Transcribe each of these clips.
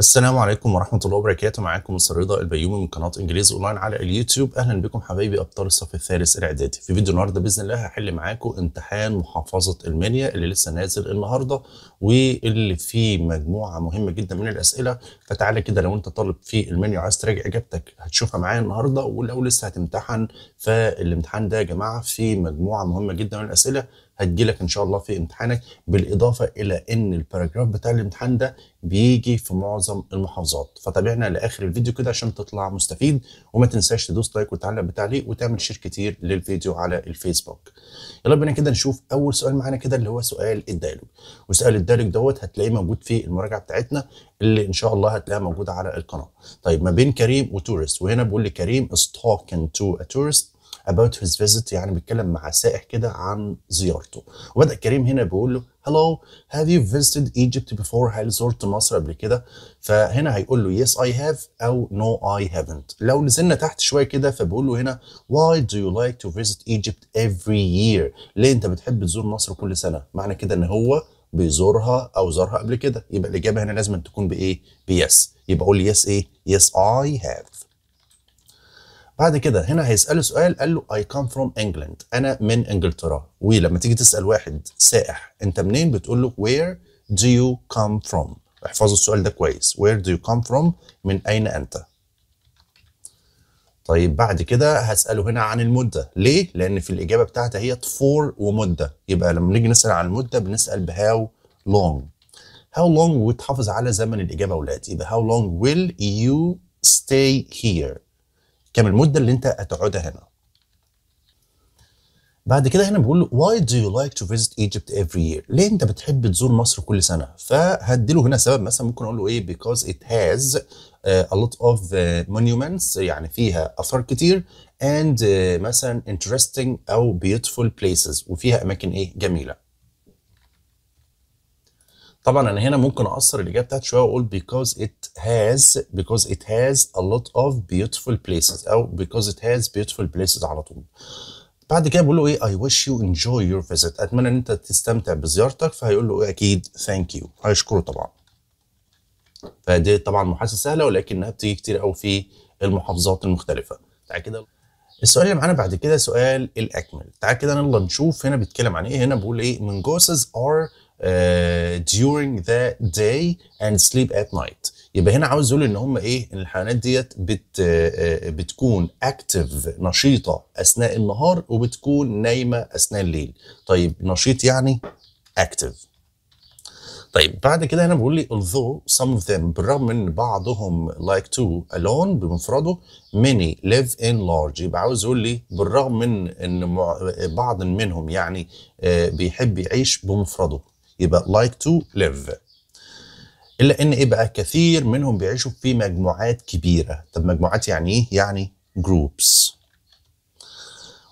السلام عليكم ورحمة الله وبركاته معاكم مستر رضا البيومي من قناة انجليزي اونلاين على اليوتيوب اهلا بكم حبايبي ابطال الصف الثالث الاعدادي في فيديو النهارده باذن الله هحل معاكم امتحان محافظة المنيا اللي لسه نازل النهارده واللي فيه مجموعة مهمة جدا من الاسئلة فتعالى كده لو انت طالب في المنيا وعايز تراجع اجابتك هتشوفها معايا النهارده ولو لسه هتمتحن فالامتحان ده يا جماعة فيه مجموعة مهمة جدا من الاسئلة هتجيلك ان شاء الله في امتحانك بالاضافه الى ان الباراجراف بتاع الامتحان ده بيجي في معظم المحافظات فتابعنا لاخر الفيديو كده عشان تطلع مستفيد وما تنساش تدوس لايك وتعلق بتعليق وتعمل شير كتير للفيديو على الفيسبوك يلا بينا كده نشوف اول سؤال معانا كده اللي هو سؤال الدالج وسؤال الدالج دوت هتلاقيه موجود في المراجعه بتاعتنا اللي ان شاء الله هتلاقيها موجوده على القناه طيب ما بين كريم وتورست وهنا بيقول لي كريم is talking to a tourist about his visit يعني بيتكلم مع سائح كده عن زيارته وبدأ كريم هنا بيقول له hello have you visited Egypt before هل زرت مصر قبل كده فهنا هيقول له yes I have أو no I haven't لو نزلنا تحت شوية كده فبيقول له هنا why do you like to visit Egypt every year ليه أنت بتحب تزور مصر كل سنة معنى كده إن هو بيزورها او زارها قبل كده يبقى الاجابه هنا لازم تكون بايه بيس يبقى قول يس ايه يس اي هاف بعد كده هنا هيساله سؤال قال له اي كام فروم انجلاند انا من انجلترا ولما تيجي تسال واحد سائح انت منين بتقول له وير do you come from احفظوا السؤال ده كويس where do you come from من اين انت طيب بعد كده هساله هنا عن المده ليه لان في الاجابه بتاعتها هي فور ومده يبقى لما نيجي نسال عن المده بنسال بهاو لونج هاو لونج وتحافظ على زمن الاجابه ولا يبقى هاو لونج will you stay here كم المده اللي انت هتقعدها هنا بعد كده هنا بيقول له why do you like to visit Egypt every year ليه انت بتحب تزور مصر كل سنه فهديله هنا سبب مثلا ممكن اقول له ايه because it has uh, a lot of uh, monuments يعني فيها اثار كتير and uh, مثلا interesting او beautiful places وفيها اماكن ايه جميله طبعا انا هنا ممكن اقصر الاجابه بتاعتي شويه واقول because it has because it has a lot of beautiful places او because it has beautiful places على طول بعد كده بقول له ايه I wish you enjoy your visit اتمنى ان انت تستمتع بزيارتك فهيقول له ايه اكيد thank you هيشكره طبعا فدي طبعا محادثه سهله ولكنها بتيجي كتير قوي في المحافظات المختلفه تعالى كده السؤال اللي معانا بعد كده سؤال الاكمل تعالى كده يلا نشوف هنا بيتكلم عن ايه هنا بيقول ايه من جوسز ار آه، during the day and sleep at night يبقى هنا عاوز يقول ان هم ايه ان الحيوانات ديت بت آه، آه، بتكون اكتف نشيطه اثناء النهار وبتكون نايمه اثناء الليل طيب نشيط يعني اكتف طيب بعد كده هنا بيقول لي although some of them بالرغم من بعضهم like to alone بمفرده many live in large يبقى عاوز يقول لي بالرغم من ان بعض منهم يعني بيحب يعيش بمفرده يبقى like to live الا ان ايه بقى كثير منهم بيعيشوا في مجموعات كبيره طب مجموعات يعني ايه يعني groups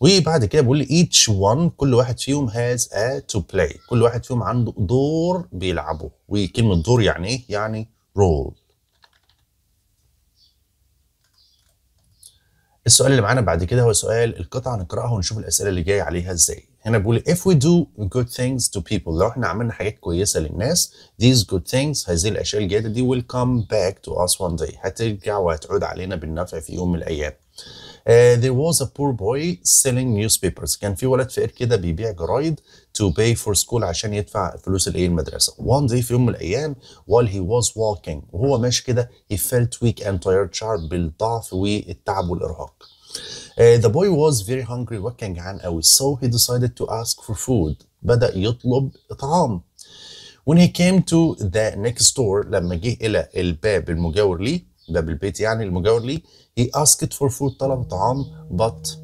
وبعد كده بيقول لي each one كل واحد فيهم has a to play كل واحد فيهم عنده دور بيلعبه وكلمه دور يعني ايه يعني role السؤال اللي معانا بعد كده هو سؤال القطعه نقراها ونشوف الاسئله اللي جايه عليها ازاي هنا بيقول if we do good things to people لو احنا عملنا حاجات كويسه للناس these good things هذه الاشياء الجيده دي will come back to us one day هترجع وهتعود علينا بالنفع في يوم من الايام Uh, there was a poor boy selling newspapers كان في ولد فقير كده بيبيع جرايد to pay for school عشان يدفع فلوس الايه المدرسه one day في يوم من الايام while he was walking وهو ماشي كده he felt weak and tired شعر بالضعف والتعب والارهاق Uh, the boy was very hungry وكان جعان قوي so he decided to ask for food بدأ يطلب طعام when he came to the next door لما جه إلى الباب المجاور ليه باب البيت يعني المجاور ليه he asked for food طلب طعام but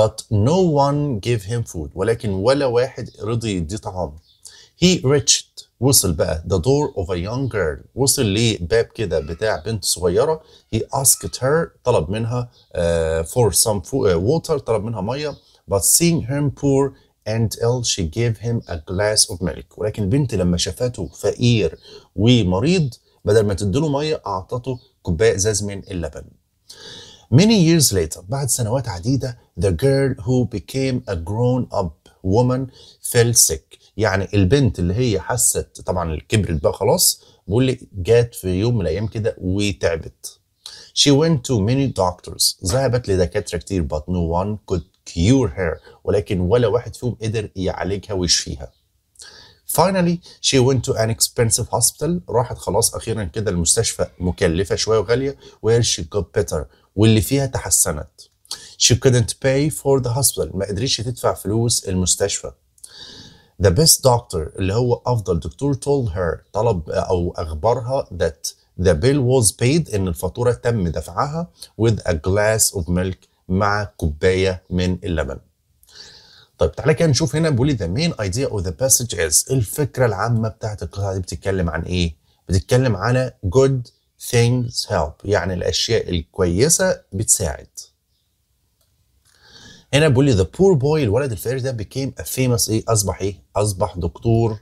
but no one gave him food ولكن ولا واحد رضي يديه طعام he reached وصل بقى the door of a young girl وصل لباب كده بتاع بنت صغيرة he asked her طلب منها uh, for some food, uh, آه، water طلب منها مية but seeing him poor and ill she gave him a glass of milk ولكن البنت لما شافته فقير ومريض بدل ما تديله مية أعطته كوباية زاز من اللبن Many years later بعد سنوات عديدة the girl who became a grown up woman fell sick يعني البنت اللي هي حست طبعا كبرت بقى خلاص بيقول لي جات في يوم من الايام كده وتعبت She went to many doctors ذهبت لدكاترة كتير but no one could cure her ولكن ولا واحد فيهم قدر يعالجها ويشفيها Finally she went to an expensive hospital راحت خلاص أخيرا كده المستشفى مكلفة شوية وغالية where she got better واللي فيها تحسنت she couldn't pay for the hospital ما قدرتش تدفع فلوس المستشفى the best doctor اللي هو افضل دكتور told her طلب او اخبرها that the bill was paid ان الفاتوره تم دفعها with a glass of milk مع كوبايه من اللبن طيب تعالى كده نشوف هنا بيقول the main idea of the passage از الفكره العامه بتاعت القصه دي بتتكلم عن ايه بتتكلم على good things help يعني الأشياء الكويسة بتساعد هنا بيقول لي the poor boy الولد الفقير ده became a famous ايه أصبح ايه أصبح دكتور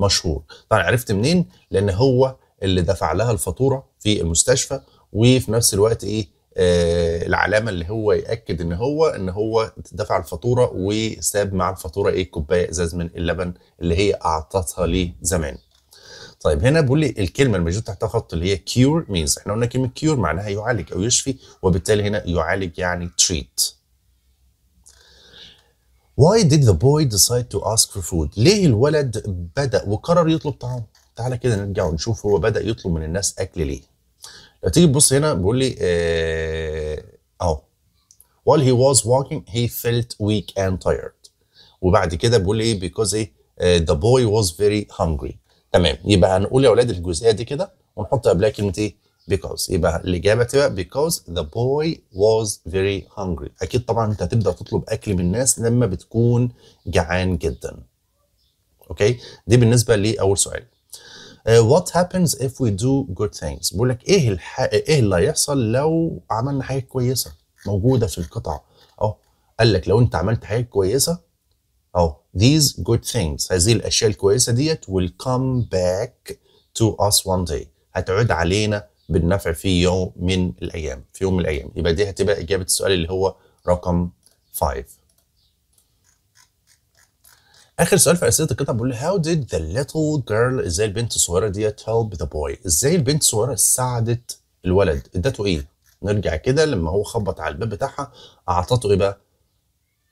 مشهور طبعا عرفت منين لأن هو اللي دفع لها الفاتورة في المستشفى وفي نفس الوقت ايه آه العلامه اللي هو ياكد ان هو ان هو دفع الفاتوره وساب مع الفاتوره ايه كوبايه ازاز من اللبن اللي هي اعطتها ليه زمان طيب هنا بيقول لي الكلمه الموجوده تحتها خط اللي هي كيور مينز احنا قلنا كلمه كيور معناها يعالج او يشفي وبالتالي هنا يعالج يعني تريت Why did the boy decide to ask for food? ليه الولد بدأ وقرر يطلب طعام؟ تعالى كده نرجع ونشوف هو بدأ يطلب من الناس أكل ليه؟ لو تيجي تبص هنا بيقول لي آه، أهو While he was walking he felt weak and tired وبعد كده بيقول لي إيه because uh, the boy was very hungry تمام يبقى هنقول يا اولاد الجزئيه دي كده ونحط قبلها كلمه ايه؟ because يبقى الاجابه تبقى because the boy was very hungry اكيد طبعا انت هتبدا تطلب اكل من الناس لما بتكون جعان جدا اوكي دي بالنسبه لاول سؤال uh, what happens if we do good things بيقول لك ايه الح... ايه اللي هيحصل لو عملنا حاجه كويسه موجوده في القطعه اهو قال لك لو انت عملت حاجه كويسه اهو these good things هذه الأشياء الكويسة ديت will come back to us one day هتعود علينا بالنفع في يوم من الأيام في يوم من الأيام يبقى دي هتبقى إجابة السؤال اللي هو رقم 5 آخر سؤال في أسئلة القطع بيقول how did the little girl إزاي البنت الصغيرة ديت help the boy إزاي البنت الصغيرة ساعدت الولد ادته إيه نرجع كده لما هو خبط على الباب بتاعها أعطته إيه بقى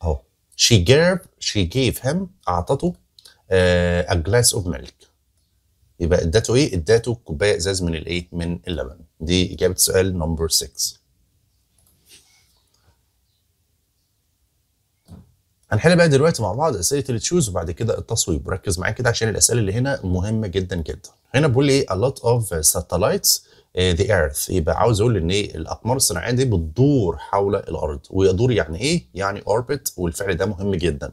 أهو she gave she gave him اعطته uh, a glass of milk يبقى اداته ايه؟ اداته كوبايه ازاز من الايه؟ من اللبن دي اجابه سؤال نمبر 6 هنحل بقى دلوقتي مع بعض اسئله التشوز وبعد كده التصويب ركز معايا كده عشان الاسئله اللي هنا مهمه جدا جدا هنا بيقول لي ايه a lot of satellites ذا آه، ايرث يبقى عاوز اقول ان ايه الاقمار الصناعيه دي بتدور حول الارض ويدور يعني ايه؟ يعني اوربت والفعل ده مهم جدا.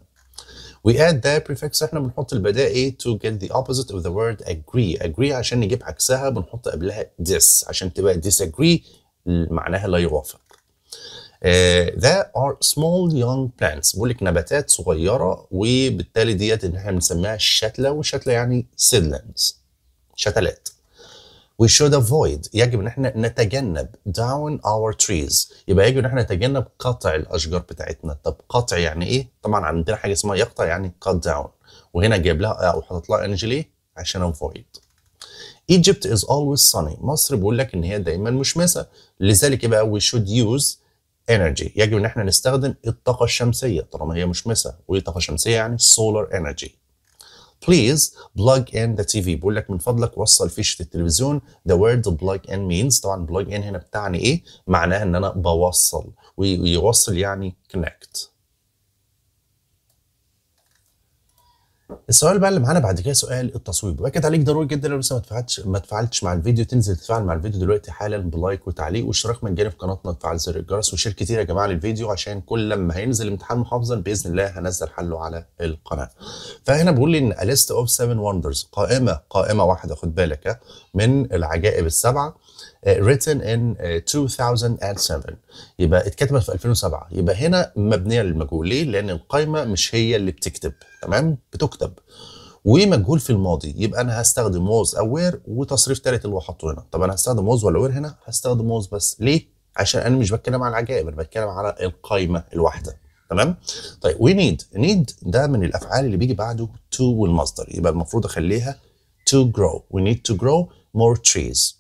We add the prefix احنا بنحط البدائل ايه to get the opposite of the word agree agree عشان نجيب عكسها بنحط قبلها ديس عشان تبقى disagree معناها لا يوافق. ذا آه، there are small young plants بقول لك نباتات صغيره وبالتالي ديت ان احنا بنسميها الشتله والشتله يعني سيدلاندز شتلات. we should avoid يجب ان احنا نتجنب down our trees يبقى يجب ان احنا نتجنب قطع الاشجار بتاعتنا طب قطع يعني ايه طبعا عندنا حاجه اسمها يقطع يعني cut down وهنا جايب لها او حاطط لها energy ليه عشان avoid Egypt is always sunny مصر بيقول لك ان هي دايما مشمسه لذلك يبقى we should use energy يجب ان احنا نستخدم الطاقه الشمسيه طالما هي مشمسه وايه طاقه شمسيه يعني solar energy بليز بلج ان ذا تي في بقول لك من فضلك وصل فيشه التلفزيون ذا وورد بلج ان مينز طبعا بلج ان هنا بتعني ايه معناها ان انا بوصل ويوصل يعني كونكت السؤال بقى اللي معانا بعد كده سؤال التصويب واكد عليك ضروري جدا لو لسه ما اتفعلتش ما اتفعلتش مع الفيديو تنزل تتفاعل مع الفيديو دلوقتي حالا بلايك وتعليق واشتراك من جانب قناتنا وتفعل زر الجرس وشير كتير يا جماعه للفيديو عشان كل لما هينزل امتحان محافظا باذن الله هنزل حله على القناه فهنا بيقول لي ان ليست اوف 7 وندرز قائمه قائمه واحده خد بالك من العجائب السبعه آه، written in 2007 آه، يبقى اتكتبت في 2007 يبقى هنا مبنيه للمجهول ليه؟ لان القايمه مش هي اللي بتكتب تمام؟ بتكتب ومجهول في الماضي يبقى انا هستخدم was او where وتصريف ثالث اللي هو حاطه هنا طب انا هستخدم was ولا where هنا؟ هستخدم was بس ليه؟ عشان انا مش بتكلم على العجائب انا بتكلم على القايمه الواحده تمام طيب وي نيد نيد ده من الافعال اللي بيجي بعده تو والمصدر يبقى المفروض اخليها to grow we need to grow more trees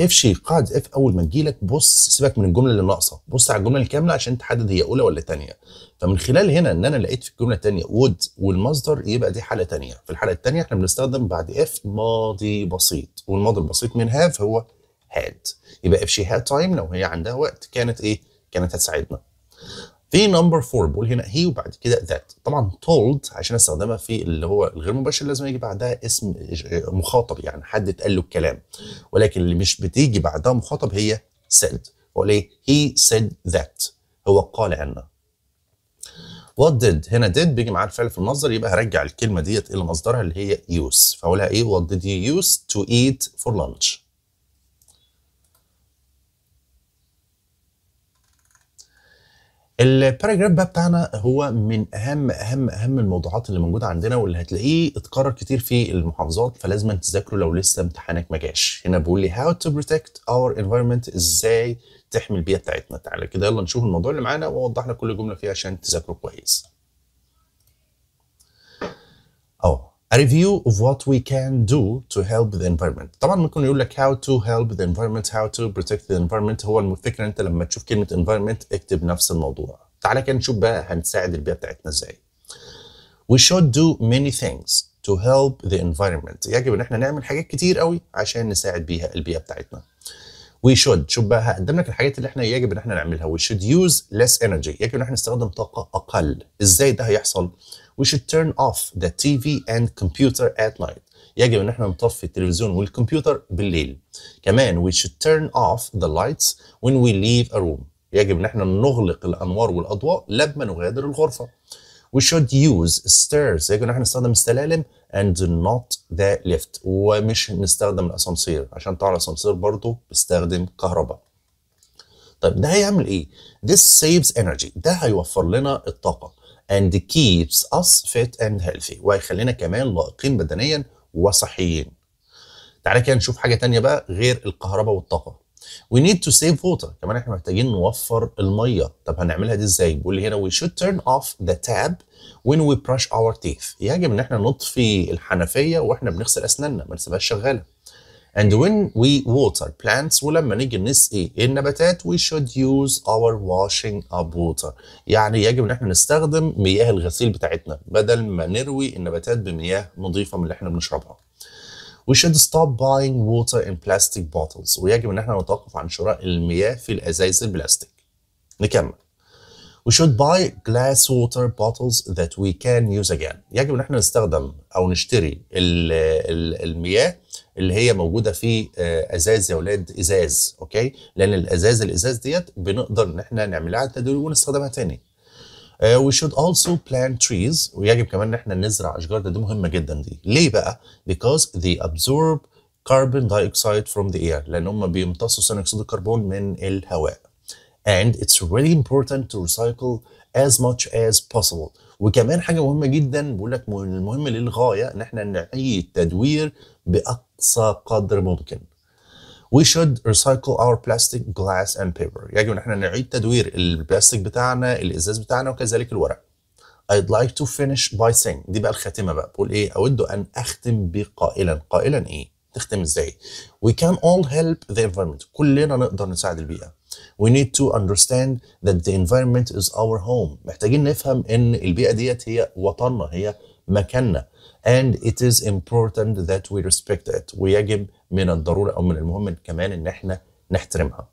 افشي قاعد اف اول ما تجيلك بص سيبك من الجمله اللي ناقصه بص على الجمله الكامله عشان تحدد هي اولى ولا ثانيه فمن خلال هنا ان انا لقيت في الجمله الثانيه وود والمصدر يبقى دي حاله ثانيه في الحاله الثانيه احنا بنستخدم بعد اف ماضي بسيط والماضي البسيط من هاف هو هاد يبقى افشي هاد تايم لو هي عندها وقت كانت ايه كانت هتساعدنا في نمبر 4 بقول هنا هي وبعد كده ذات طبعا told عشان استخدمها في اللي هو الغير مباشر لازم يجي بعدها اسم مخاطب يعني حد اتقال له الكلام ولكن اللي مش بتيجي بعدها مخاطب هي said اقول ايه he said that هو قال عنه وات ديد هنا ديد بيجي معاه الفعل في المصدر يبقى هرجع الكلمه ديت الى مصدرها اللي هي يوز فاقولها ايه وات ديد يو يوز تو ايت فور لانش الباراجراف بقى بتاعنا هو من اهم اهم اهم الموضوعات اللي موجوده عندنا واللي هتلاقيه اتكرر كتير في المحافظات فلازم تذاكره لو لسه امتحانك ما جاش هنا بيقول لي هاو تو بروتكت اور انفايرمنت ازاي تحمي البيئه بتاعتنا تعالى كده يلا نشوف الموضوع اللي معانا واوضح لك كل جمله فيه عشان تذاكره كويس اهو A review of what we can do to help the environment. طبعا ممكن يقول لك how to help the environment, how to protect the environment. هو الفكره انت لما تشوف كلمه environment اكتب نفس الموضوع. تعالى كده نشوف بقى هنساعد البيئه بتاعتنا ازاي. We should do many things to help the environment. يجب ان احنا نعمل حاجات كتير قوي عشان نساعد بيها البيئه بتاعتنا. We should شوف بقى هقدم لك الحاجات اللي احنا يجب ان احنا نعملها. We should use less energy. يجب ان احنا نستخدم طاقه اقل. ازاي ده هيحصل؟ we should turn off the TV and computer at night يجب ان احنا نطفي التلفزيون والكمبيوتر بالليل كمان we should turn off the lights when we leave a room يجب ان احنا نغلق الانوار والاضواء لما نغادر الغرفه we should use stairs يجب ان احنا نستخدم السلالم and not the lift ومش نستخدم الاسانسير عشان تعرف الاسانسير برضه بيستخدم كهرباء طيب ده هيعمل ايه this saves energy ده هيوفر لنا الطاقه and keeps us fit and healthy وهيخلينا كمان لائقين بدنيا وصحيين تعالى كده نشوف حاجه تانية بقى غير الكهرباء والطاقه We need to save water كمان احنا محتاجين نوفر الميه طب هنعملها دي ازاي بيقول لي هنا we should turn off the tap when we brush our teeth يجب ان احنا نطفي الحنفيه واحنا بنغسل اسناننا ما نسيبهاش شغاله and when we water plants ولما نيجي نسقي إيه؟ النباتات we should use our washing up water يعني يجب ان احنا نستخدم مياه الغسيل بتاعتنا بدل ما نروي النباتات بمياه نظيفه من اللي احنا بنشربها We should stop buying water in plastic bottles ويجب ان احنا نتوقف عن شراء المياه في الازايز البلاستيك نكمل We should buy glass water bottles that we can use again. يجب ان احنا نستخدم او نشتري المياه اللي هي موجوده في آه، ازاز يا اولاد ازاز اوكي لان الازاز الازاز ديت بنقدر ان احنا نعملها على تدوير ونستخدمها تاني Uh, we should also plant trees ويجب كمان ان احنا نزرع اشجار ده دي مهمه جدا دي ليه بقى because they absorb carbon dioxide from the air لان هم بيمتصوا ثاني اكسيد الكربون من الهواء and it's really important to recycle as much as possible وكمان حاجه مهمه جدا بقول لك من المهم للغايه ان احنا نعيد تدوير باقصى قدر ممكن We should recycle our plastic, glass and paper. يجب ان احنا نعيد تدوير البلاستيك بتاعنا، الازاز بتاعنا وكذلك الورق. I'd like to finish by saying دي بقى الخاتمه بقى بقول ايه؟ اود ان اختم بقائلا، قائلا ايه؟ تختم ازاي؟ We can all help the environment. كلنا نقدر نساعد البيئه. We need to understand that the environment is our home. محتاجين نفهم ان البيئة ديت هي وطننا هي مكاننا and it is important that we respect it ويجب من الضرورة او من المهم كمان ان احنا نحترمها.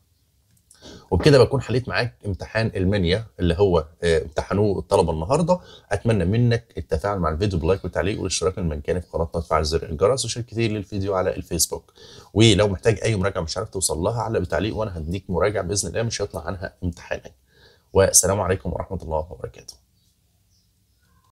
وبكده بكون حليت معاك امتحان المنيا اللي هو آه، امتحنوه الطلبه النهارده اتمنى منك التفاعل مع الفيديو بلايك والتعليق والاشتراك المجاني في قناتنا وتفعل زر الجرس وشير كتير للفيديو على الفيسبوك ولو محتاج اي مراجعه مش عارف توصل لها علق بتعليق وانا هديك مراجعه باذن الله مش هيطلع عنها امتحانك والسلام عليكم ورحمه الله وبركاته